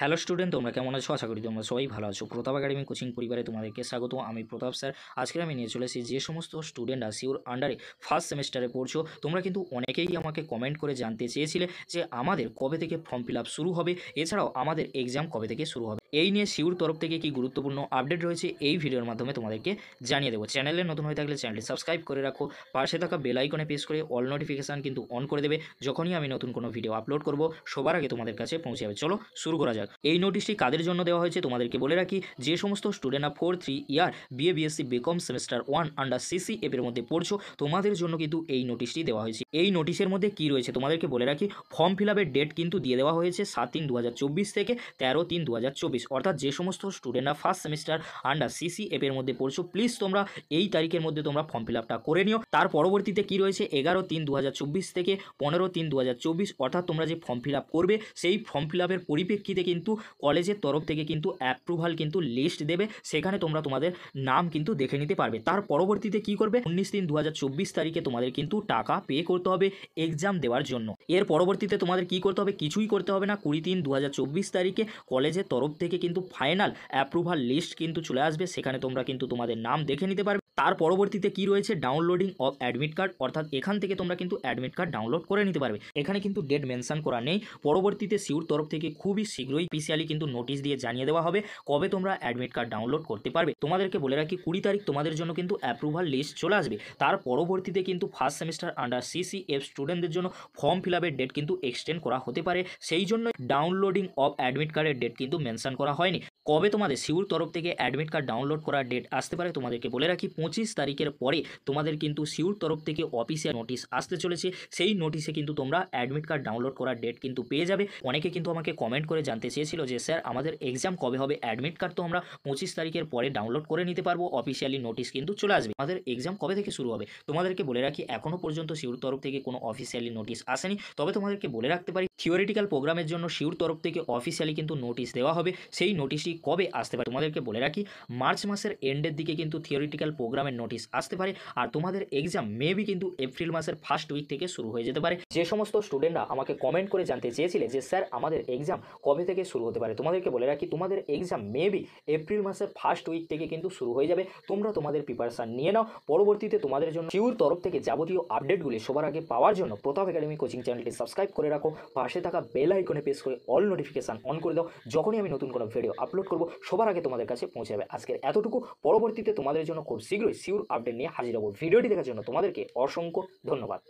hello student তোমরা কেমন আছো আশা করি তোমরা সবাই ভালো আছো প্রতাপ একাডেমি কোচিং পরিবারে তোমাদেরকে স্বাগত আমি প্রতাপ স্যার আজকে আমি নিয়ে চলেছি যে সমস্ত স্টুডেন্ট ওর আন্ডারে ফার্স্ট সেমিস্টারে পড়ছো তোমরা কিন্তু অনেকেই আমাকে কমেন্ট করে জানতে চেয়েছিলে যে আমাদের কবে থেকে ফর্ম ফিল শুরু হবে এছাড়াও আমাদের এক্সাম কবে থেকে শুরু হবে এই নিয়ে সিউর তরফ থেকে কি গুরুত্বপূর্ণ আপডেট রয়েছে এই ভিডিওর মাধ্যমে তোমাদেরকে জানিয়ে দেবো চ্যানেলে নতুন হয়ে থাকলে চ্যানেলটি সাবস্ক্রাইব করে রাখো পাশে থাকা বেলাইকনে প্রেস করে অল নোটিফিকেশান কিন্তু অন করে দেবে যখনই আমি নতুন কোনো ভিডিও আপলোড করব সবার আগে তোমাদের কাছে পৌঁছে যাবে চলো শুরু করা যাক এই নোটিশটি কাদের জন্য দেওয়া হয়েছে তোমাদেরকে বলে রাখি যে সমস্ত স্টুডেন্টরা four three year BA BSc BCom semester one under CC এপের মধ্যে পড়ছো তোমাদের জন্য কিন্তু এই নোটিশটি দেওয়া হয়েছে এই নোটিশের মধ্যে কি রয়েছে তোমাদেরকে বলে রাখি ফর্ম ফিল আপের ডেট কিন্তু দিয়ে দেওয়া হয়েছে সাত তিন দু থেকে তেরো তিন দু অর্থাৎ যে সমস্ত স্টুডেন্টরা ফার্স্ট সেমিস্টার আন্ডার সিসি এর মধ্যে পড়ছো প্লিজ তোমরা এই তারিখের মধ্যে তোমরা ফর্ম ফিল আপটা করে নিও তার পরবর্তীতে কি রয়েছে এগারো তিন দু থেকে পনেরো তিন দু অর্থাৎ তোমরা যে ফর্ম ফিল করবে সেই ফর্ম ফিল পরিপ্রেক্ষিতে কিন্তু কলেজের তরফ থেকে কিন্তু অ্যাপ্রুভাল কিন্তু লিস্ট দেবে সেখানে তোমরা তোমাদের নাম কিন্তু দেখে নিতে পারবে তার পরবর্তীতে কি করবে উনিশ তিন দু তারিখে তোমাদের কিন্তু টাকা পে করতে হবে এক্সাম দেওয়ার জন্য এর পরবর্তীতে তোমাদের কি করতে হবে কিছুই করতে হবে না কুড়ি তিন দু তারিখে কলেজের তরফ থেকে কিন্তু ফাইনাল অ্যাপ্রুভাল লিস্ট কিন্তু চলে আসবে সেখানে তোমরা কিন্তু তোমাদের নাম দেখে নিতে পারবে তার পরবর্তীতে কি রয়েছে ডাউনলোডিং অফ অ্যাডমিট কার্ড অর্থাৎ এখান থেকে তোমরা কিন্তু অ্যাডমিট কার্ড ডাউনলোড করে নিতে পারবে এখানে কিন্তু ডেট মেনশন করা নেই পরবর্তীতে সিউর তরফ থেকে খুবই শীঘ্রই অফিসিয়ালি কিন্তু নোটিশ দিয়ে জানিয়ে দেওয়া হবে কবে তোমরা অ্যাডমিট কার্ড ডাউনলোড করতে পারবে তোমাদেরকে বলে রাখি কুড়ি তারিখ তোমাদের জন্য কিন্তু অ্যাপ্রুভাল লিস্ট চলে আসবে তার পরবর্তীতে কিন্তু ফার্স্ট সেমিস্টার আন্ডার সিসিএফ স্টুডেন্টদের জন্য ফর্ম ফিল আপের ডেট কিন্তু এক্সটেন্ড করা হতে পারে সেই জন্য ডাউনলোডিং অফ অ্যাডমিট কার্ডের ডেট কিন্তু মেনশন করা হয়নি কবে তোমাদের সিউর তরফ থেকে অ্যাডমিট কার্ড ডাউনলোড করার ডেট আসতে পারে তোমাদেরকে বলে রাখি পঁচিশ তারিখের পরে তোমাদের কিন্তু সিউর তরফ থেকে অফিসিয়াল নোটিশ আসতে চলেছে সেই নোটিশে কিন্তু তোমরা অ্যাডমিট কার্ড ডাউনলোড করার ডেট কিন্তু পেয়ে যাবে অনেকে কিন্তু আমাকে কমেন্ট করে জানতে চেয়েছিল যে স্যার আমাদের এক্সাম কবে হবে অ্যাডমিট কার্ড তো আমরা পঁচিশ তারিখের পরে ডাউনলোড করে নিতে পারবো অফিসিয়ালি নোটিশ কিন্তু চলে আসবে আমাদের এক্সাম কবে থেকে শুরু হবে তোমাদেরকে বলে রাখি এখনও পর্যন্ত সিউর তরফ থেকে কোনো অফিসিয়ালি নোটিশ আসেনি তবে তোমাদেরকে বলে রাখতে পারি থিওরিটিক্যাল প্রোগ্রামের জন্য সিউর তরফ থেকে অফিসিয়ালি কিন্তু নোটিশ দেওয়া হবে সেই নোটিশটি কবে আসতে পারে তোমাদেরকে বলে রাখি মার্চ মাসের এন্ডের দিকে কিন্তু থিওরিটিক্যাল প্রোগ্রামের নোটিশ আসতে পারে আর তোমাদের এক্সাম মেবি কিন্তু এপ্রিল মাসের ফার্স্ট উইক থেকে শুরু হয়ে যেতে পারে যে সমস্ত স্টুডেন্টরা আমাকে কমেন্ট করে জানতে চেয়েছিলে যে স্যার আমাদের এক্সাম কবে থেকে শুরু হতে পারে তোমাদেরকে বলে রাখি তোমাদের এক্সাম মেবি এপ্রিল মাসের ফার্স্ট উইক থেকে কিন্তু শুরু হয়ে যাবে তোমরা তোমাদের প্রিপারেশান নিয়ে নাও পরবর্তীতে তোমাদের জন্য কিউর তরফ থেকে যাবতীয় আপডেটগুলি সবার আগে পাওয়ার জন্য প্রতাপ একাডেমি কোচিং চ্যানেলটি সাবস্ক্রাইব করে রাখো পাশে থাকা বেল আইকনে প্রেস করে অল নোটিফিকেশান অন করে দাও যখনই আমি নতুন কোনো ভিডিও আপলোড আপলোড করব সবার আগে তোমাদের কাছে পৌঁছে যাবে আজকের এতটুকু পরবর্তীতে তোমাদের জন্য খুব শীঘ্রই শিওর আপডেট নিয়ে হাজির হব ভিডিওটি দেখার জন্য তোমাদেরকে অসংখ্য ধন্যবাদ